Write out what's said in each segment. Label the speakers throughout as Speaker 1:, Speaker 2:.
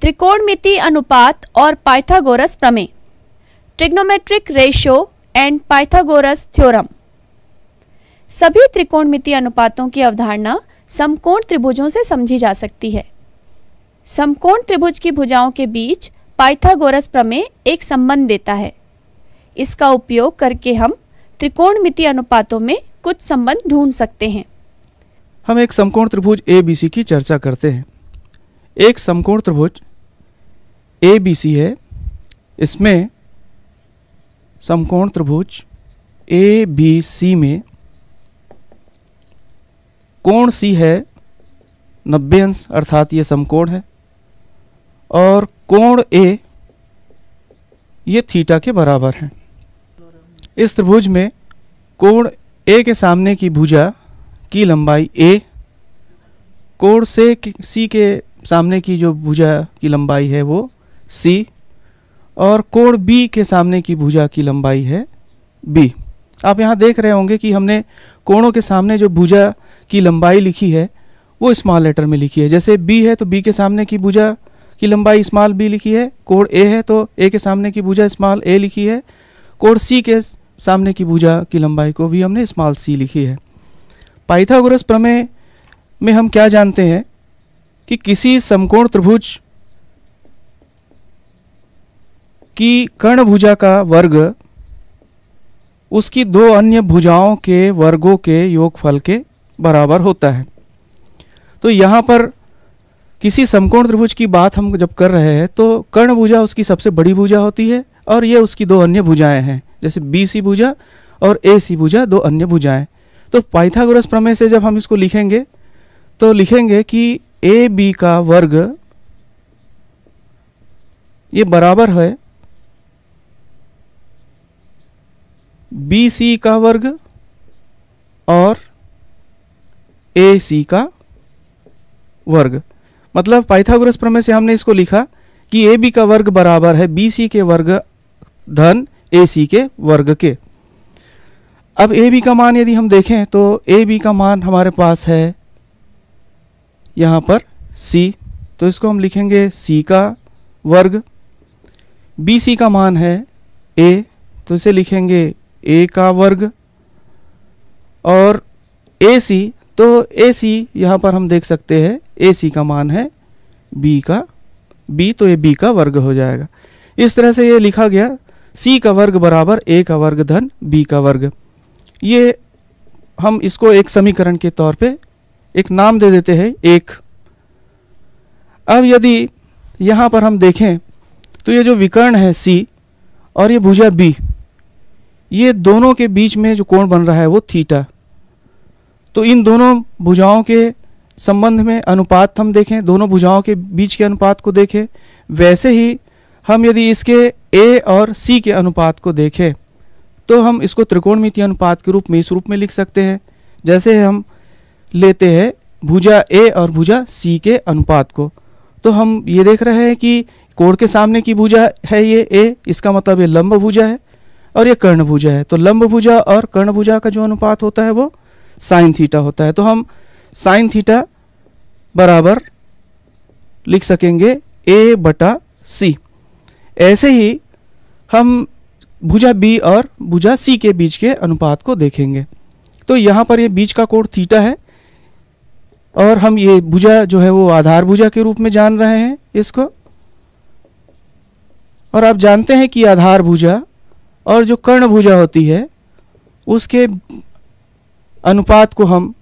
Speaker 1: त्रिकोणमिति अनुपात और पाइथागोरस प्रमेय trigonometric ratio and Pythagoras theorem सभी त्रिकोणमिति अनुपातों की अवधारणा समकोण त्रिभुजों से समझी जा सकती है समकोण त्रिभुज की भुजाओं के बीच पाइथागोरस प्रमेय एक संबंध देता है इसका उपयोग करके हम त्रिकोणमिति अनुपातों में कुछ संबंध ढूंढ सकते हैं
Speaker 2: हम एक समकोण त्रिभुज ए की चर्चा करते हैं एक समकोण त्रिभुज ए बी सी है इसमें समकोण त्रिभुज ए बी सी में कोण सी है नब्बे अंश अर्थात ये समकोण है और कोण ए ये थीटा के बराबर है इस त्रिभुज में कोण ए के सामने की भुजा की लंबाई ए कोण से सी के सामने की जो भुजा की लंबाई है वो सी और कोण बी के सामने की भुजा की लंबाई है बी आप यहाँ देख रहे होंगे कि हमने कोणों के सामने जो भुजा की लंबाई लिखी है वो स्मॉल लेटर में लिखी है जैसे बी है तो बी के सामने की भुजा की लंबाई स्मॉल बी लिखी है कोण ए है तो ए के सामने की भुजा स्मॉल ए लिखी है कोण सी के सामने की भुजा की लंबाई को भी हमने स्मॉल सी लिखी है पाइथागोरस प्रमेय में हम क्या जानते हैं कि किसी समकोण त्रिभुज कि भुजा का वर्ग उसकी दो अन्य भुजाओं के वर्गों के योगफल के बराबर होता है तो यहाँ पर किसी समकोण त्रिभुज की बात हम जब कर रहे हैं तो कर्ण भुजा उसकी सबसे बड़ी भुजा होती है और ये उसकी दो अन्य भुजाएं हैं जैसे बी सी भुजा और ए सी भुजा दो अन्य भुजाएं तो पाइथागोरस प्रमेय से जब हम इसको लिखेंगे तो लिखेंगे कि ए बी का वर्ग ये बराबर है बी सी का वर्ग और ए सी का वर्ग मतलब पाइथागोरस प्रमेय से हमने इसको लिखा कि ए बी का वर्ग बराबर है बी सी के वर्ग धन ए सी के वर्ग के अब ए बी का मान यदि हम देखें तो ए बी का मान हमारे पास है यहां पर सी तो इसको हम लिखेंगे सी का वर्ग बी सी का मान है ए तो इसे लिखेंगे ए का वर्ग और ए सी तो ए सी यहाँ पर हम देख सकते हैं ए सी का मान है बी का बी तो ये बी का वर्ग हो जाएगा इस तरह से ये लिखा गया सी का वर्ग बराबर ए का वर्ग धन बी का वर्ग ये हम इसको एक समीकरण के तौर पे एक नाम दे देते हैं एक अब यदि यहाँ पर हम देखें तो ये जो विकर्ण है सी और ये भुजा बी ये दोनों के बीच में जो कोण बन रहा है वो थीटा तो इन दोनों भुजाओं के संबंध में अनुपात हम देखें दोनों भुजाओं के बीच के अनुपात को देखें वैसे ही हम यदि इसके ए और सी के अनुपात को देखें तो हम इसको त्रिकोणमितीय अनुपात के रूप में इस रूप में लिख सकते हैं जैसे हम लेते हैं भुजा ए और भुजा सी के अनुपात को तो हम ये देख रहे हैं कि कोण के सामने की भुजा है ये ए इसका मतलब ये लंब भुजा है और ये कर्णभुजा है तो लंब भुजा और कर्णभुजा का जो अनुपात होता है वो साइन थीटा होता है तो हम साइन थीटा बराबर लिख सकेंगे ए बटा सी ऐसे ही हम भुजा बी और भुजा सी के बीच के अनुपात को देखेंगे तो यहाँ पर ये बीच का कोण थीटा है और हम ये भुजा जो है वो आधार भुजा के रूप में जान रहे हैं इसको और आप जानते हैं कि आधार भुजा और जो भुजा होती है उसके अनुपात को हम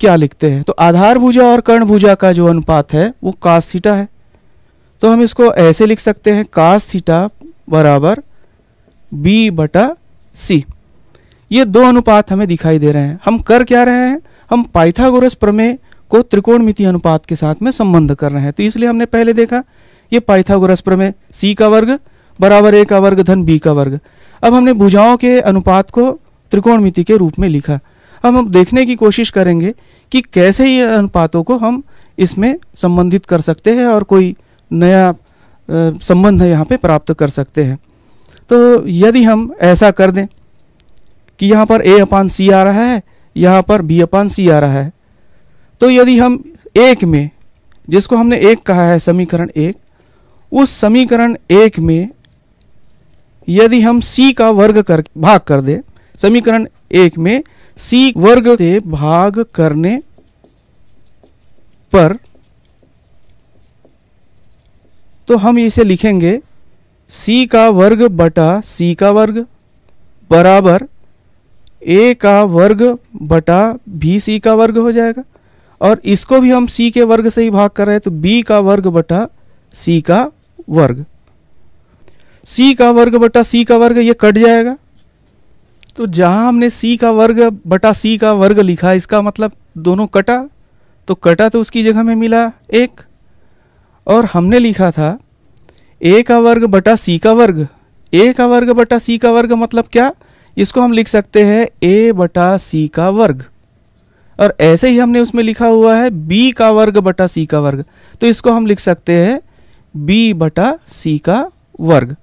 Speaker 2: क्या लिखते हैं तो आधार भुजा और कर्ण भुजा का जो अनुपात है वो कास थीटा है तो हम इसको ऐसे लिख सकते हैं कास थीटा बराबर बी बटा सी ये दो अनुपात हमें दिखाई दे रहे हैं हम कर क्या रहे हैं हम पाइथागोरस प्रमेय को त्रिकोणमिति अनुपात के साथ में संबंध कर रहे हैं तो इसलिए हमने पहले देखा ये पाइथागोरस प्रमेय सी का वर्ग बराबर ए का वर्ग धन बी का वर्ग अब हमने भुजाओं के अनुपात को त्रिकोणमिति के रूप में लिखा अब हम देखने की कोशिश करेंगे कि कैसे ये अनुपातों को हम इसमें संबंधित कर सकते हैं और कोई नया संबंध यहाँ पे प्राप्त कर सकते हैं तो यदि हम ऐसा कर दें कि यहाँ पर ए अपान सी आ रहा है यहाँ पर बी अपान सी आ रहा है तो यदि हम एक में जिसको हमने एक कहा है समीकरण एक उस समीकरण एक में यदि हम c का वर्ग कर भाग कर दे समीकरण एक में c वर्ग से भाग करने पर तो हम इसे लिखेंगे c का वर्ग बटा c का वर्ग बराबर a का वर्ग बटा भी सी का वर्ग हो जाएगा और इसको भी हम c के वर्ग से ही भाग कर रहे हैं तो b का वर्ग बटा c का वर्ग सी का वर्ग बटा सी का वर्ग ये कट जाएगा तो जहां हमने सी का वर्ग बटा सी का वर्ग लिखा इसका मतलब दोनों कटा तो कटा तो उसकी जगह में मिला एक और हमने लिखा था ए का वर्ग बटा सी का वर्ग ए का वर्ग बटा सी का वर्ग मतलब क्या इसको हम लिख सकते हैं ए बटा सी का वर्ग और ऐसे ही हमने उसमें लिखा हुआ है बी का वर्ग बटा सी का वर्ग तो इसको हम लिख सकते हैं बी बटा सी का वर्ग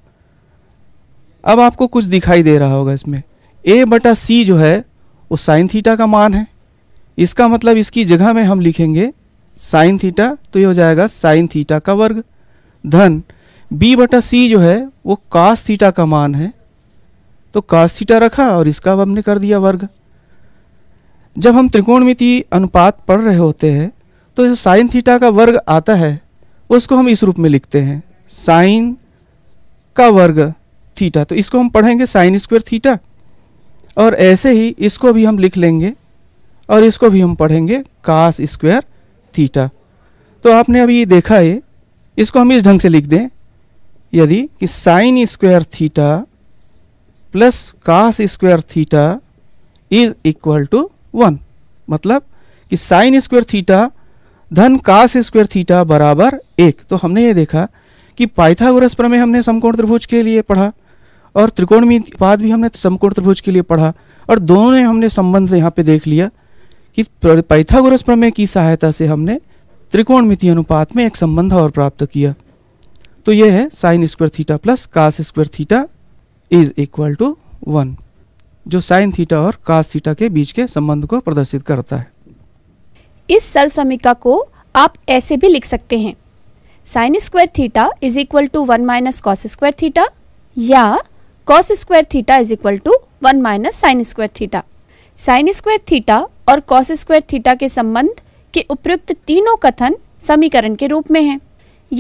Speaker 2: अब आपको कुछ दिखाई दे रहा होगा इसमें ए बटा सी जो है वो साइन थीटा का मान है इसका मतलब इसकी जगह में हम लिखेंगे साइन थीटा तो ये हो जाएगा साइन थीटा का वर्ग धन बी बटा सी जो है वो कास थीटा का मान है तो कास थीटा रखा और इसका अब हमने कर दिया वर्ग जब हम त्रिकोणमिति अनुपात पढ़ रहे होते हैं तो जो साइन थीटा का वर्ग आता है उसको हम इस रूप में लिखते हैं साइन का वर्ग थीटा तो इसको हम पढ़ेंगे साइन स्क्वेयर थीटा और ऐसे ही इसको भी हम लिख लेंगे और इसको भी हम पढ़ेंगे कास स्क्वेयर थीटा तो आपने अभी ये देखा है इसको हम इस ढंग से लिख दें यदि कि sine square theta plus cos square theta is equal to one मतलब कि साइन स्क्वेयर थीटा धन कास स्क्वेयर थीटा बराबर एक तो हमने ये देखा कि पाइथागोरस प्रमेय हमने समकोण त्रिभुज के लिए पढ़ा और त्रिकोणमीय बाद भी हमने समकोण त्रिभुज के लिए पढ़ा और दोनों ने हमने संबंध यहाँ पे देख लिया कि पैथागोरस प्रमेय की सहायता से हमने त्रिकोणमितीय अनुपात में एक संबंध और प्राप्त किया तो यह है sine square theta plus cos square theta is equal to one जो साइन थीटा और कास थीटा के बीच के संबंध को प्रदर्शित करता है
Speaker 1: इस सर्व समीका को आप ऐसे भी लिख सकते हैं sine square theta is equal to one minus cos square theta या cos square theta is equal to one minus sine square theta sine square theta और कॉस स्क्वायर थीटा के संबंध के उपयुक्त तीनों कथन समीकरण के रूप में हैं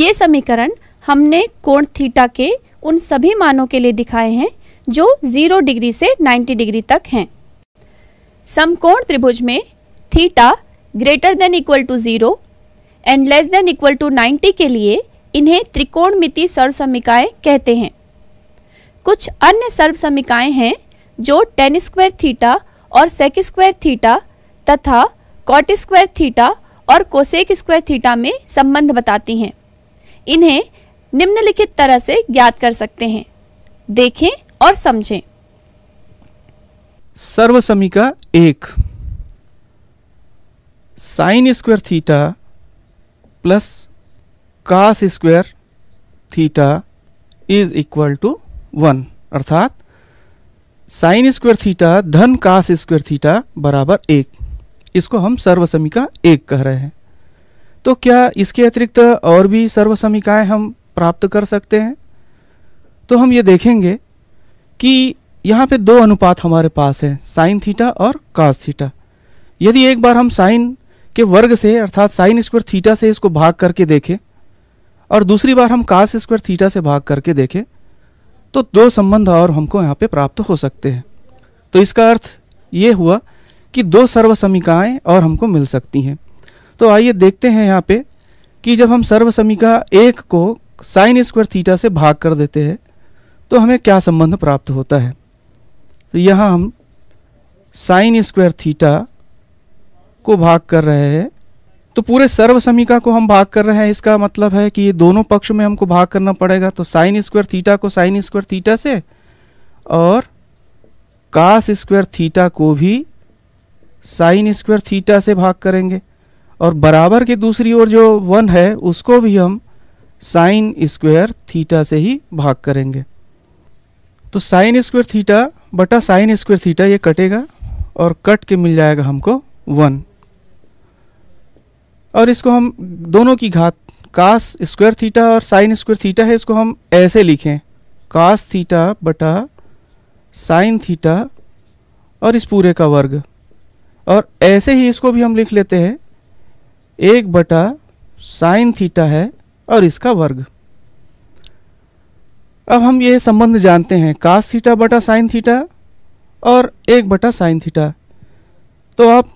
Speaker 1: ये समीकरण हमने कोण थीटा के उन सभी मानों के लिए दिखाए हैं जो जीरो डिग्री से 90 डिग्री तक हैं समकोण त्रिभुज में theta greater than equal to zero and less than equal to 90 के लिए इन्हें त्रिकोणमिति सर्वसमिकाएं कहते हैं कुछ अन्य सर्व समीकाएँ हैं जो टेन स्क्वायर थीटा और सेक स्क्वायर थीटा तथा कॉट स्क्वायर थीटा और कोसेक स्क्वायर थीटा में संबंध बताती हैं इन्हें निम्नलिखित तरह से ज्ञात कर सकते हैं देखें और समझें
Speaker 2: सर्व सर्वसमीका एक sine square theta plus cos square theta is equal to one अर्थात साइन स्क्वेयर थीटा धन कास स्क्वेयर थीटा बराबर एक इसको हम सर्वसमिका एक कह रहे हैं तो क्या इसके अतिरिक्त और भी सर्वसमिकाएं हम प्राप्त कर सकते हैं तो हम ये देखेंगे कि यहाँ पे दो अनुपात हमारे पास हैं साइन थीटा और कास थीटा यदि एक बार हम साइन के वर्ग से अर्थात साइन स्क्वेयर थीटा से इसको भाग करके देखें और दूसरी बार हम कास स्क्वेयर थीटा से भाग करके देखें तो दो संबंध और हमको यहाँ पे प्राप्त हो सकते हैं तो इसका अर्थ ये हुआ कि दो सर्व समीकाएँ और हमको मिल सकती हैं तो आइए देखते हैं यहाँ पे कि जब हम सर्व समीका एक को साइन स्क्वायर थीटा से भाग कर देते हैं तो हमें क्या संबंध प्राप्त होता है तो यहाँ हम साइन स्क्वायर थीटा को भाग कर रहे हैं तो पूरे समीका को हम भाग कर रहे हैं इसका मतलब है कि ये दोनों पक्ष में हमको भाग करना पड़ेगा तो साइन स्क्वायर थीटा को साइन स्क्वायर थीटा से और कास स्क्वायर थीटा को भी साइन स्क्वायर थीटा से भाग करेंगे और बराबर के दूसरी ओर जो वन है उसको भी हम साइन स्क्वायर थीटा से ही भाग करेंगे तो साइन स्क्वायर थीटा बटा साइन स्क्वायर थीटा ये कटेगा और कट के मिल जाएगा हमको वन और इसको हम दोनों की घात कास स्क्वायर थीटा और साइन स्क्वायर थीटा है इसको हम ऐसे लिखें कास थीटा बटा साइन थीटा और इस पूरे का वर्ग और ऐसे ही इसको भी हम लिख लेते हैं एक बटा साइन थीटा है और इसका वर्ग अब हम ये संबंध जानते हैं कास थीटा बटा साइन थीटा और एक बटा साइन थीटा तो आप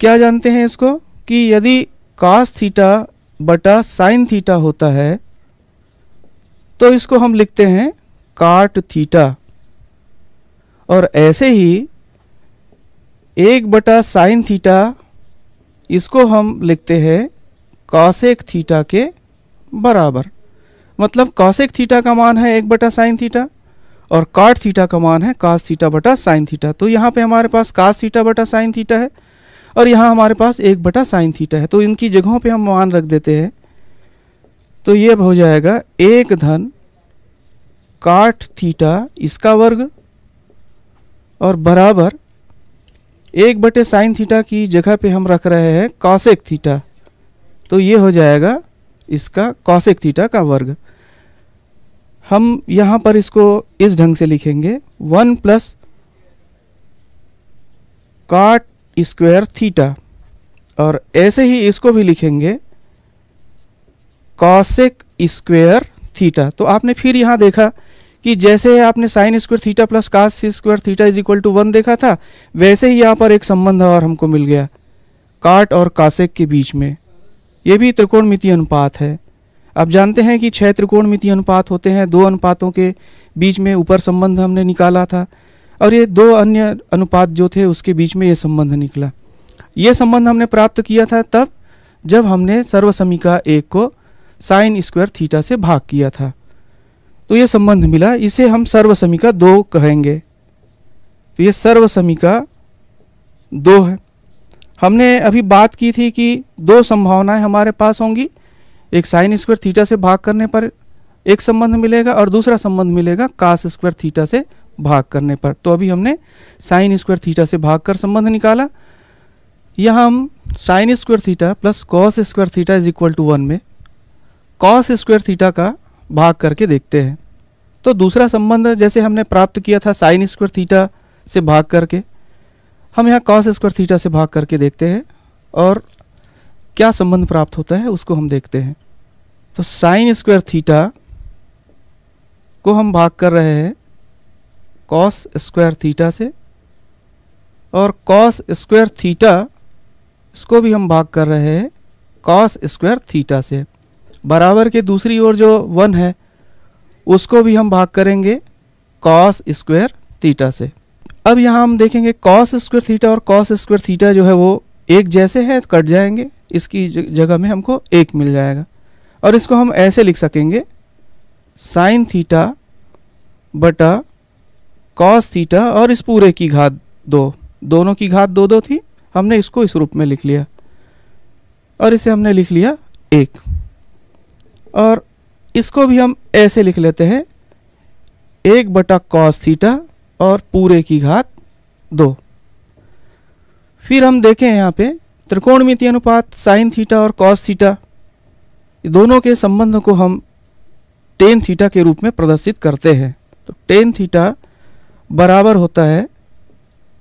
Speaker 2: क्या जानते हैं इसको कि यदि कास थीटा बटा साइन थीटा होता है तो इसको हम लिखते हैं काट थीटा और ऐसे ही एक बटा साइन थीटा इसको हम लिखते हैं कॉसेक थीटा के बराबर मतलब कॉसेक थीटा का मान है एक बटा साइन थीटा और काट थीटा का मान है कास थीटा बटा साइन थीटा तो यहाँ पे हमारे पास कास थीटा बटा साइन थीटा है और यहाँ हमारे पास एक बटा साइन थीटा है तो इनकी जगहों पे हम मान रख देते हैं तो ये हो जाएगा एक धन काट थीटा इसका वर्ग और बराबर एक बटे साइन थीटा की जगह पे हम रख रहे हैं कौशिक थीटा तो ये हो जाएगा इसका कौशिक थीटा का वर्ग हम यहाँ पर इसको इस ढंग से लिखेंगे one plus cot square theta और ऐसे ही इसको भी लिखेंगे कॉसेक स्क्वायर थीटा तो आपने फिर यहाँ देखा कि जैसे आपने sine square theta plus cos square theta is equal to one देखा था वैसे ही यहाँ पर एक संबंध और हमको मिल गया काट और कासेक के बीच में ये भी त्रिकोणमितीय अनुपात है आप जानते हैं कि छह त्रिकोणमितीय अनुपात होते हैं दो अनुपातों के बीच में ऊपर संबंध हमने निकाला था और ये दो अन्य अनुपात जो थे उसके बीच में ये संबंध निकला ये संबंध हमने प्राप्त किया था तब जब हमने समीका एक को साइन स्क्वायर थीटा से भाग किया था तो ये संबंध मिला इसे हम समीका दो कहेंगे तो ये समीका दो है हमने अभी बात की थी कि दो संभावनाएं हमारे पास होंगी एक साइन स्क्वायर थीटा से भाग करने पर एक संबंध मिलेगा और दूसरा संबंध मिलेगा कास स्क्वायर थीटा से भाग करने पर तो अभी हमने साइन स्क्वायर थीटा से भाग कर संबंध निकाला यह हम sine square theta plus cos square theta is equal to one में कॉस स्क्वायर थीटा का भाग करके देखते हैं तो दूसरा संबंध जैसे हमने प्राप्त किया था साइन स्क्वायर थीटा से भाग करके हम यहाँ कॉस स्क्वायर थीटा से भाग करके देखते हैं और क्या संबंध प्राप्त होता है उसको हम देखते हैं तो साइन स्क्वायर थीटा को हम भाग कर रहे हैं कॉस स्क्वायर थीटा से और कॉस स्क्वायर थीटा इसको भी हम भाग कर रहे हैं कॉस स्क्वायर थीटा से बराबर के दूसरी ओर जो वन है उसको भी हम भाग करेंगे कॉस स्क्वायर थीटा से अब यहाँ हम देखेंगे कॉस स्क्वायर थीटा और कॉस स्क्वायर थीटा जो है वो एक जैसे हैं तो कट जाएंगे इसकी जगह में हमको एक मिल जाएगा और इसको हम ऐसे लिख सकेंगे साइन थीटा बटा कॉस थीटा और इस पूरे की घात दो दोनों की घात दो दो थी हमने इसको इस रूप में लिख लिया और इसे हमने लिख लिया एक और इसको भी हम ऐसे लिख लेते हैं एक बटा कॉस थीटा और पूरे की घात दो फिर हम देखें यहाँ पे त्रिकोणमिति अनुपात साइन थीटा और कॉस थीटा दोनों के संबंध को हम टेन थीटा के रूप में प्रदर्शित करते हैं तो टेन थीटा बराबर होता है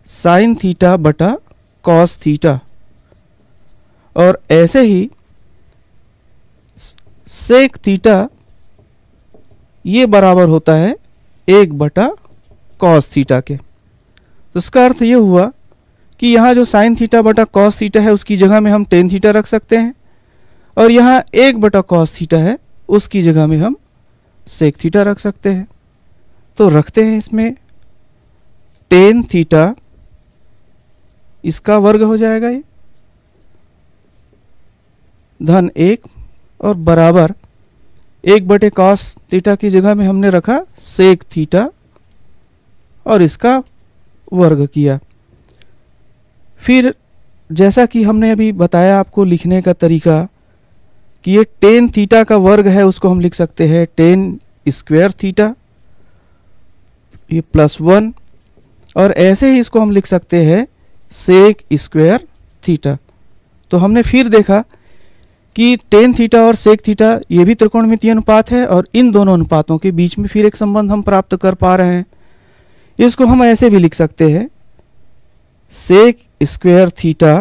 Speaker 2: साइन थीटा बटा कॉस थीटा और ऐसे ही सेक थीटा ये बराबर होता है एक बटा कॉस थीटा के तो इसका अर्थ ये हुआ कि यहाँ जो साइन थीटा बटा कॉस थीटा है उसकी जगह में हम टेन थीटा रख सकते हैं और यहाँ एक बटा कॉस थीटा है उसकी जगह में हम सेक थीटा रख सकते हैं तो रखते हैं इसमें टेन थीटा इसका वर्ग हो जाएगा ये धन एक और बराबर एक बटे कॉस थीटा की जगह में हमने रखा सेक थीटा और इसका वर्ग किया फिर जैसा कि हमने अभी बताया आपको लिखने का तरीका कि ये टेन थीटा का वर्ग है उसको हम लिख सकते हैं टेन स्क्वायर थीटा ये प्लस वन और ऐसे ही इसको हम लिख सकते हैं सेक स्क्वायर थीटा तो हमने फिर देखा कि टेन थीटा और सेक थीटा ये भी त्रिकोणमितीय अनुपात है और इन दोनों अनुपातों के बीच में फिर एक संबंध हम प्राप्त कर पा रहे हैं इसको हम ऐसे भी लिख सकते हैं सेक स्क्वायर थीटा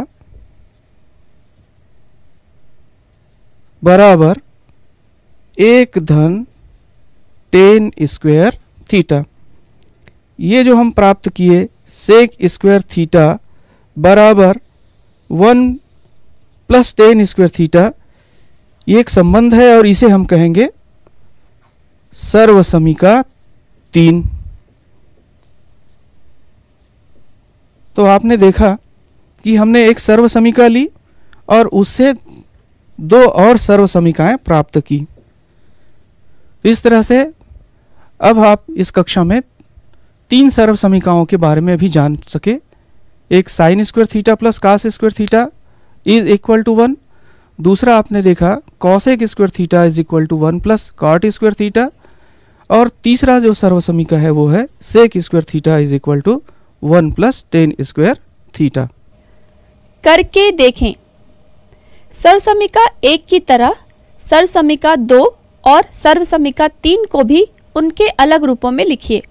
Speaker 2: बराबर एक धन टेन स्क्वायर थीटा ये जो हम प्राप्त किए सेक स्क्वायर थीटा बराबर one plus tan square theta ये एक संबंध है और इसे हम कहेंगे सर्वसमिका तीन तो आपने देखा कि हमने एक सर्वसमिका ली और उससे दो और सर्वसमिकाएं प्राप्त की तो इस तरह से अब आप इस कक्षा में तीन सर्व समीकाओं के बारे में भी जान सके एक sine square theta plus cos square theta is equal to one दूसरा आपने देखा cosec square theta is equal to one plus cot square theta और तीसरा जो सर्व समीका है वो है sec square theta is equal to one plus tan square theta
Speaker 1: करके देखें सर्व समीका एक की तरह सर्व समीका दो और सर्व समीका तीन को भी उनके अलग रूपों में लिखिए